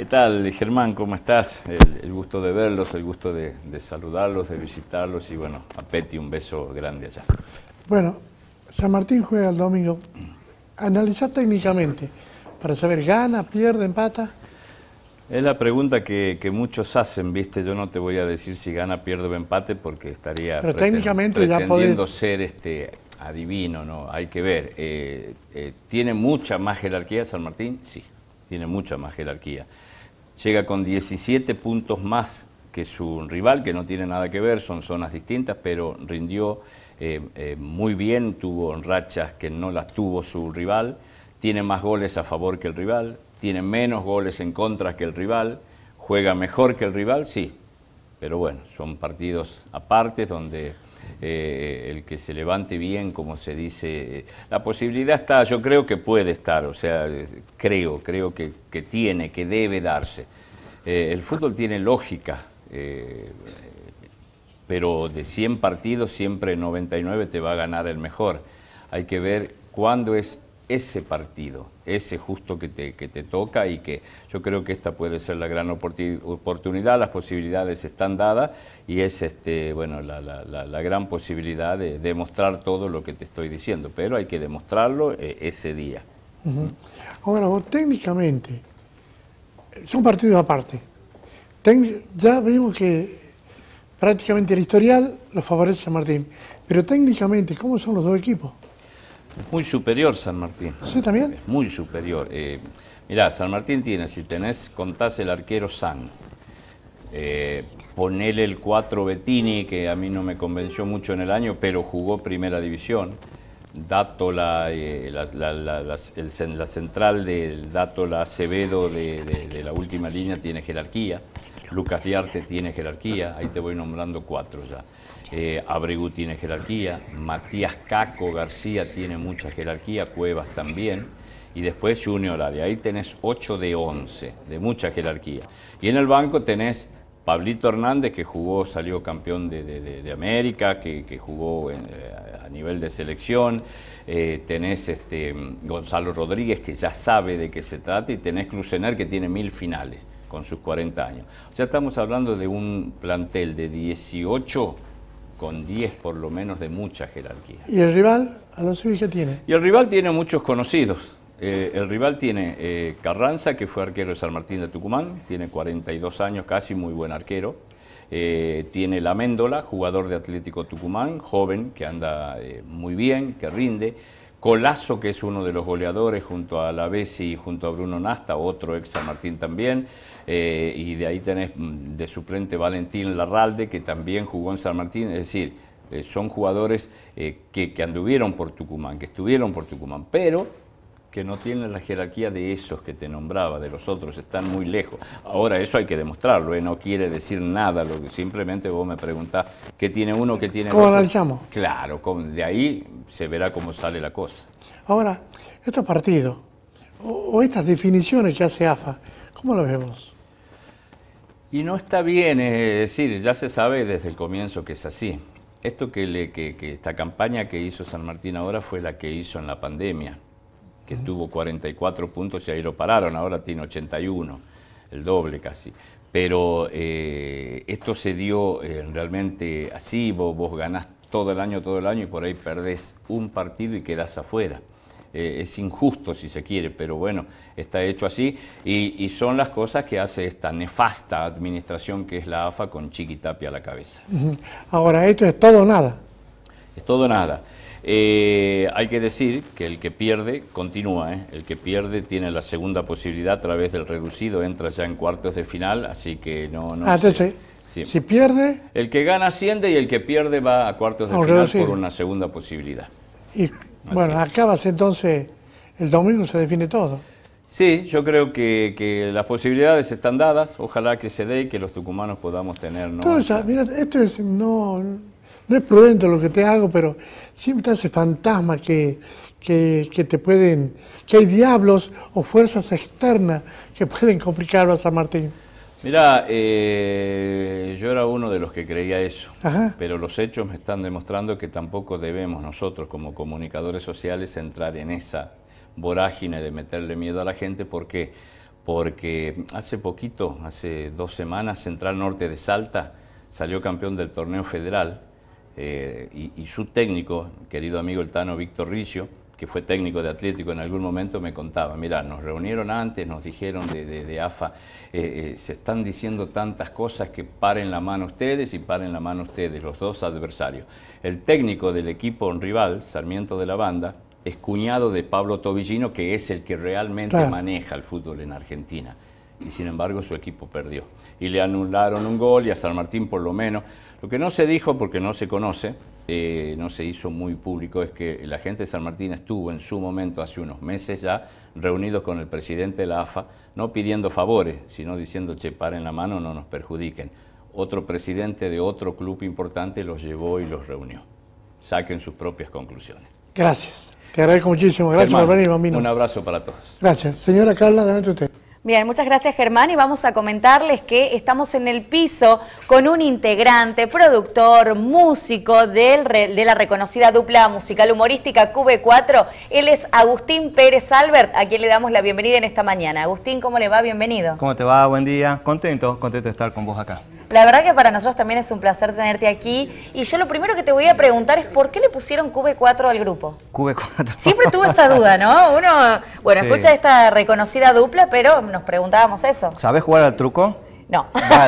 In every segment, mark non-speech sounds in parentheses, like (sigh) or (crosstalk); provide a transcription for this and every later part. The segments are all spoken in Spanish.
¿Qué tal, Germán? ¿Cómo estás? El, gusto de verlos, el gusto de, saludarlos, de visitarlos y bueno, a Peti un beso grande allá. Bueno, San Martín juega el domingo. Analiza técnicamente para saber, ¿gana, pierde, empata? Es la pregunta que, muchos hacen, ¿viste? Yo no te voy a decir si gana, pierde o empate porque estaría Pero técnicamente ya podés... ser este, adivino, ¿no? Hay que ver. Eh, eh, ¿Tiene mucha más jerarquía San Martín? Sí, tiene mucha más jerarquía llega con 17 puntos más que su rival, que no tiene nada que ver, son zonas distintas, pero rindió eh, eh, muy bien, tuvo rachas que no las tuvo su rival, tiene más goles a favor que el rival, tiene menos goles en contra que el rival, juega mejor que el rival, sí, pero bueno, son partidos apartes donde eh, el que se levante bien, como se dice, la posibilidad está, yo creo que puede estar, o sea, creo, creo que tiene, que debe darse eh, el fútbol tiene lógica, eh, pero de 100 partidos siempre 99 te va a ganar el mejor. Hay que ver cuándo es ese partido, ese justo que te, toca y que yo creo que esta puede ser la gran oportunidad, las posibilidades están dadas y es este, bueno, la, gran posibilidad de demostrar todo lo que te estoy diciendo, pero hay que demostrarlo eh, ese día. Ahora, técnicamente, son partidos aparte. ya vimos que prácticamente el historial lo favorece San Martín, pero técnicamente, ¿cómo son los dos equipos? Muy superior San Martín. ¿Sí también? Muy superior. Eh, mirá, San Martín tiene, si tenés, contás el arquero San, eh, ponele el 4 Bettini, que a mí no me convenció mucho en el año, pero jugó primera división. Dato, eh, la, la, la, el, la, central del Dátola Acevedo de, la última línea tiene jerarquía, Lucas Diarte tiene jerarquía, ahí te voy nombrando cuatro ya. Eh, tiene jerarquía, Matías Caco García tiene mucha jerarquía, Cuevas también, y después Junior Área. Ahí tenés 8 de 11, de mucha jerarquía. Y en el banco tenés Pablito Hernández, que jugó, salió campeón de, América, que, que jugó en, eh, nivel de selección. Eh, tenés este, Gonzalo Rodríguez, que ya sabe de qué se trata, y tenés Clusener, que tiene mil finales con sus 40 años. O sea, estamos hablando de un plantel de 18 con 10 por lo menos de mucha jerarquía. ¿Y el rival, a Alonso Villa, tiene? Y el rival tiene muchos conocidos. Eh, el rival tiene eh, Carranza, que fue arquero de San Martín de Tucumán, tiene 42 años, casi muy buen arquero. Eh, tiene la Méndola, jugador de Atlético Tucumán, joven, que anda eh, muy bien, que rinde. Colazo, que es uno de los goleadores, junto a la Bessi y junto a Bruno Nasta, otro ex San Martín también. Eh, y de ahí tenés mm, de suplente Valentín Larralde, que también jugó en San Martín. Es decir, son jugadores que, que anduvieron por Tucumán, que estuvieron por Tucumán. Pero que no tienen la jerarquía de esos que te nombraba, de los otros, están muy lejos. Ahora, eso hay que demostrarlo, ¿eh? no quiere decir nada, lo que simplemente vos me preguntás qué tiene uno, qué tiene otro. ¿Cómo analizamos? Claro, de ahí se verá cómo sale la cosa. Ahora, estos partidos, o, estas definiciones que hace AFA, ¿cómo lo vemos? Y no está bien, eh, es decir, ya se sabe desde el comienzo que es así. Esto que, le, que esta campaña que hizo San Martín ahora fue la que hizo en la pandemia que tuvo 44 puntos y ahí lo pararon, ahora tiene 81, el doble casi. Pero eh, esto se dio eh, realmente así, vos, vos, ganás todo el año, todo el año y por ahí perdés un partido y quedás afuera. Eh, es injusto si se quiere, pero bueno, está hecho así y, son las cosas que hace esta nefasta administración que es la AFA con Tapia a la cabeza. Ahora, esto es todo o nada. Es todo o nada. Eh, hay que decir que el que pierde continúa, ¿eh? el que pierde tiene la segunda posibilidad a través del reducido, entra ya en cuartos de final, así que no... ah, entonces, si pierde... El que gana asciende y el que pierde va a cuartos de final por una segunda posibilidad. Y bueno, acabas entonces, el domingo se define todo. Sí, yo creo que, las posibilidades están dadas, ojalá que se dé y que los tucumanos podamos tener... ¿no? Todo mira, esto es... no no es prudente lo que te hago, pero siempre te hace fantasma que, te pueden, que hay diablos o fuerzas externas que pueden complicarlo a San Martín. Mira, eh, yo era uno de los que creía eso, pero los hechos me están demostrando que tampoco debemos nosotros como comunicadores sociales entrar en esa vorágine de meterle miedo a la gente porque, porque hace poquito, hace dos semanas, Central Norte de Salta salió campeón del torneo federal eh, y, su técnico, querido amigo el Tano Víctor Riccio, que fue técnico de Atlético en algún momento, me contaba, mira, nos reunieron antes, nos dijeron de, AFA, eh, eh, se están diciendo tantas cosas que paren la mano ustedes y paren la mano ustedes, los dos adversarios. El técnico del equipo rival, Sarmiento de la Banda, es cuñado de Pablo Tobillino, que es el que realmente maneja el fútbol en Argentina. Y sin embargo su equipo perdió. Y le anularon un gol y a San Martín por lo menos. Lo que no se dijo, porque no se conoce, eh, no se hizo muy público, es que la gente de San Martín estuvo en su momento, hace unos meses ya, reunidos con el presidente de la AFA, no pidiendo favores, sino diciendo, che, paren la mano, no nos perjudiquen. Otro presidente de otro club importante los llevó y los reunió. Saquen sus propias conclusiones. Gracias. Te agradezco muchísimo. Gracias por Un abrazo para todos. Gracias. Señora Carla, adelante usted. Bien, muchas gracias Germán y vamos a comentarles que estamos en el piso con un integrante, productor, músico del, de la reconocida dupla musical humorística q 4 Él es Agustín Pérez Albert, a quien le damos la bienvenida en esta mañana. Agustín, ¿cómo le va? Bienvenido. ¿Cómo te va? Buen día. Contento, contento de estar con vos acá. La verdad que para nosotros también es un placer tenerte aquí. Y yo lo primero que te voy a preguntar es por qué le pusieron QB4 al grupo. QB4. Siempre tuve esa duda, ¿no? Uno, bueno, escucha esta reconocida dupla, pero nos preguntábamos eso. ¿Sabes jugar al truco? No. (laughs)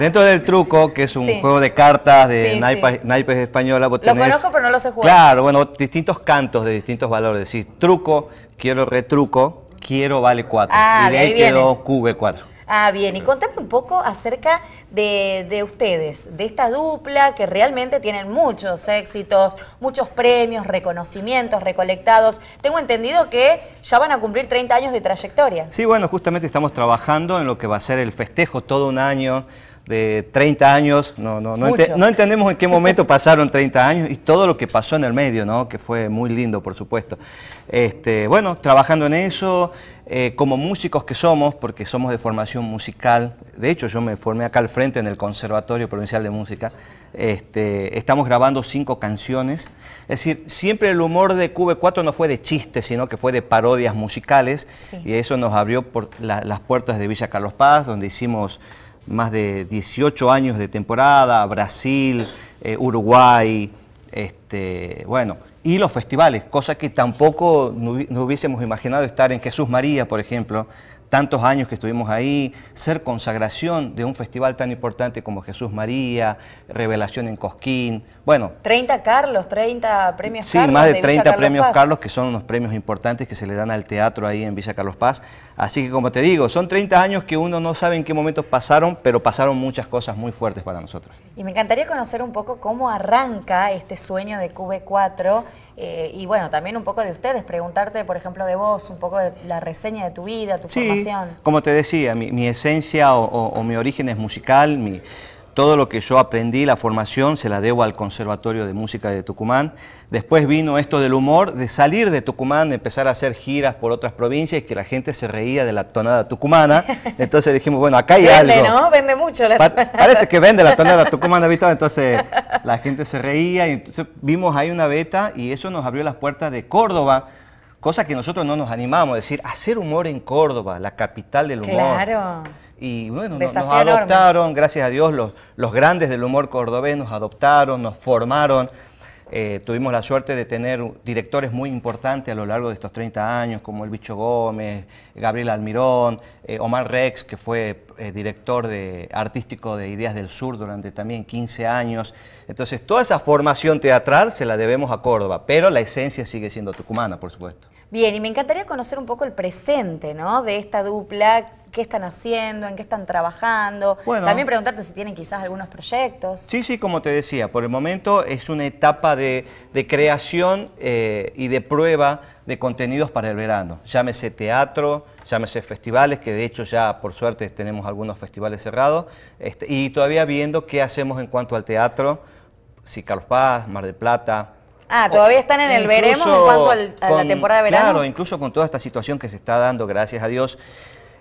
Dentro del truco, que es un juego de cartas de naipes, española, tenés, Lo conozco, pero no lo sé jugar. Claro, bueno, distintos cantos de distintos valores. Decís, truco, quiero retruco, quiero vale 4. Ah, y de ahí, quedó QB4. Ah, bien, y contame un poco acerca de, de ustedes, de esta dupla que realmente tienen muchos éxitos, muchos premios, reconocimientos recolectados. Tengo entendido que ya van a cumplir 30 años de trayectoria. Sí, bueno, justamente estamos trabajando en lo que va a ser el festejo todo un año de 30 años, no, no, no, entendemos en qué momento pasaron 30 años y todo lo que pasó en el medio, ¿no? que fue muy lindo, por supuesto. Este, bueno, trabajando en eso, eh, como músicos que somos, porque somos de formación musical, de hecho yo me formé acá al frente en el Conservatorio Provincial de Música, este, estamos grabando cinco canciones, es decir, siempre el humor de qb 4 no fue de chistes, sino que fue de parodias musicales, y eso nos abrió por las puertas de Villa Carlos Paz, donde hicimos más de 18 años de temporada, Brasil, eh, Uruguay, este, bueno, y los festivales, cosa que tampoco no hubiésemos imaginado estar en Jesús María, por ejemplo, tantos años que estuvimos ahí, ser consagración de un festival tan importante como Jesús María, Revelación en Cosquín, bueno. 30 Carlos, 30 premios Carlos. Sí, más de, 30 premios Carlos, que son unos premios importantes que se le dan al teatro ahí en Villa Carlos Paz. Así que como te digo, son 30 años que uno no sabe en qué momentos pasaron, pero pasaron muchas cosas muy fuertes para nosotros. Y me encantaría conocer un poco cómo arranca este sueño de QB4 eh, y bueno, también un poco de ustedes, preguntarte, por ejemplo, de vos, un poco de la reseña de tu vida, tu sí, Como te decía, mi, esencia o, o, mi origen es musical, mi, todo lo que yo aprendí, la formación, se la debo al Conservatorio de Música de Tucumán. Después vino esto del humor, de salir de Tucumán, empezar a hacer giras por otras provincias, y que la gente se reía de la tonada tucumana. (laughs) Entonces dijimos, bueno, acá hay algo. Vende, ¿no? Vende mucho. La... parece que vende la tonada tucumana, ¿viste? Entonces la gente se reía y entonces vimos ahí una beta y eso nos abrió las puertas de Córdoba cosa que nosotros no nos animamos, es decir, hacer humor en Córdoba, la capital del humor. Claro y bueno, nos, adoptaron, gracias a Dios, los, los grandes del humor cordobés nos adoptaron, nos formaron. Eh, tuvimos la suerte de tener directores muy importantes a lo largo de estos 30 años, como el Bicho Gómez, Gabriel Almirón, eh, Omar Rex, que fue eh, director de, artístico de Ideas del Sur durante también 15 años. Entonces, toda esa formación teatral se la debemos a Córdoba, pero la esencia sigue siendo tucumana, por supuesto. Bien, y me encantaría conocer un poco el presente, De esta dupla, qué están haciendo, en qué están trabajando. También preguntarte si tienen quizás algunos proyectos. Sí, sí, como te decía, por el momento es una etapa de, creación eh, y de prueba de contenidos para el verano. Llámese teatro, llámese festivales, que de hecho ya por suerte tenemos algunos festivales cerrados, este, y todavía viendo qué hacemos en cuanto al teatro, si Paz, Mar de Plata, Ah, todavía están en el veremos en cuanto a la temporada de verano. Claro, incluso con toda esta situación que se está dando, gracias a Dios,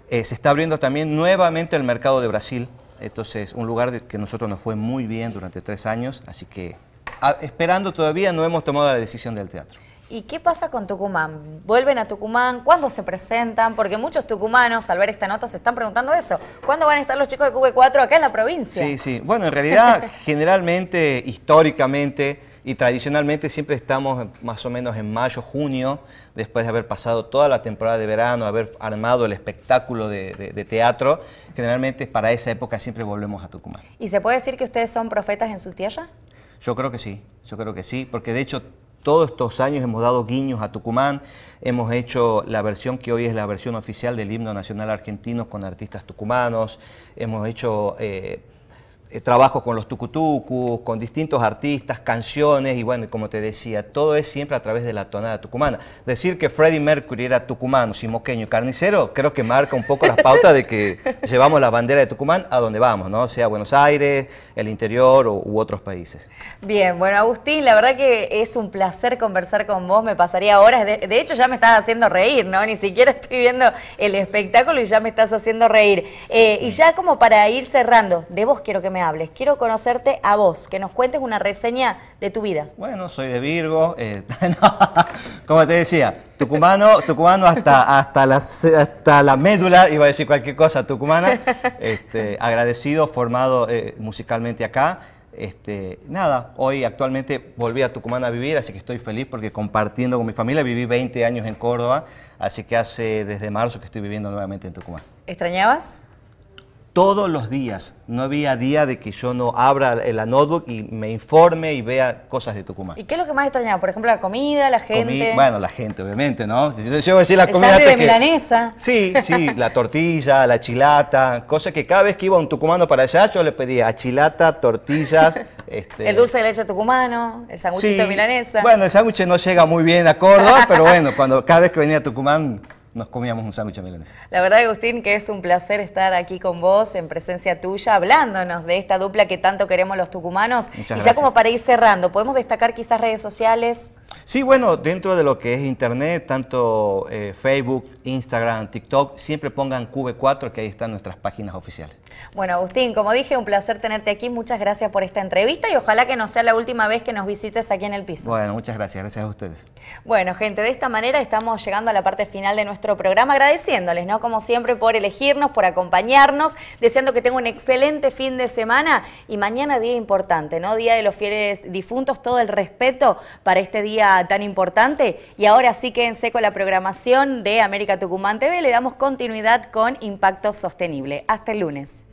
eh, se está abriendo también nuevamente el mercado de Brasil. Entonces, un lugar de, que nosotros nos fue muy bien durante tres años, así que esperando todavía no hemos tomado la decisión del teatro. ¿Y qué pasa con Tucumán? ¿Vuelven a Tucumán? ¿Cuándo se presentan? Porque muchos tucumanos al ver esta nota se están preguntando eso. ¿Cuándo van a estar los chicos de QV4 acá en la provincia? Sí, sí. Bueno, en realidad, (laughs) generalmente, históricamente, y tradicionalmente siempre estamos más o menos en mayo, junio, después de haber pasado toda la temporada de verano, haber armado el espectáculo de, teatro, generalmente para esa época siempre volvemos a Tucumán. ¿Y se puede decir que ustedes son profetas en su tierra? Yo creo que sí, yo creo que sí, porque de hecho todos estos años hemos dado guiños a Tucumán, hemos hecho la versión que hoy es la versión oficial del himno nacional argentino con artistas tucumanos, hemos hecho... Eh, eh, trabajo con los tucutucus, con distintos artistas, canciones, y bueno, como te decía, todo es siempre a través de la tonada tucumana. Decir que Freddie Mercury era tucumano, simoqueño y carnicero, creo que marca un poco la pauta de que (laughs) llevamos la bandera de Tucumán a donde vamos, ¿no? Sea Buenos Aires, el interior u, otros países. Bien, bueno, Agustín, la verdad que es un placer conversar con vos, me pasaría horas, de, hecho ya me estás haciendo reír, ¿no? Ni siquiera estoy viendo el espectáculo y ya me estás haciendo reír. Eh, y ya como para ir cerrando, de vos quiero que me Quiero conocerte a vos, que nos cuentes una reseña de tu vida. Bueno, soy de Virgo. Eh, (laughs) como te decía, tucumano, tucumano hasta, hasta, la, hasta la médula, iba a decir cualquier cosa tucumana. Este, agradecido, formado eh, musicalmente acá. Este, nada, hoy actualmente volví a Tucumán a vivir, así que estoy feliz porque compartiendo con mi familia, viví 20 años en Córdoba, así que hace desde marzo que estoy viviendo nuevamente en Tucumán. ¿Extrañabas? todos los días. No había día de que yo no abra la notebook y me informe y vea cosas de Tucumán. ¿Y qué es lo que más extrañaba? Por ejemplo, la comida, la gente. bueno, la gente, obviamente, ¿no? Si yo voy a decir la comida. de milanesa. Sí, sí, (laughs) la tortilla, la chilata, cosas que cada vez que iba un tucumano para allá yo le pedía achilata, tortillas. (laughs) este... El dulce de leche tucumano, el sanguchito de milanesa. Bueno, el sándwich no llega muy bien a Córdoba, pero bueno, cuando cada vez que venía a Tucumán nos comíamos un sándwich de La verdad, Agustín, que es un placer estar aquí con vos, en presencia tuya, hablándonos de esta dupla que tanto queremos los tucumanos. y ya como para ir cerrando, ¿podemos destacar quizás redes sociales? Sí, bueno, dentro de lo que es Internet, tanto eh, Facebook, Instagram, TikTok, siempre pongan qv 4 que ahí están nuestras páginas oficiales. Bueno, Agustín, como dije, un placer tenerte aquí. Muchas gracias por esta entrevista y ojalá que no sea la última vez que nos visites aquí en el piso. Bueno, muchas gracias. Gracias a ustedes. Bueno, gente, de esta manera estamos llegando a la parte final de nuestro programa, agradeciéndoles, ¿no? Como siempre, por elegirnos, por acompañarnos, deseando que tengan un excelente fin de semana y mañana día importante, ¿no? Día de los fieles difuntos, todo el respeto para este día tan importante. Y ahora sí quédense con la programación de América Tucumán TV. Le damos continuidad con Impacto Sostenible. Hasta el lunes.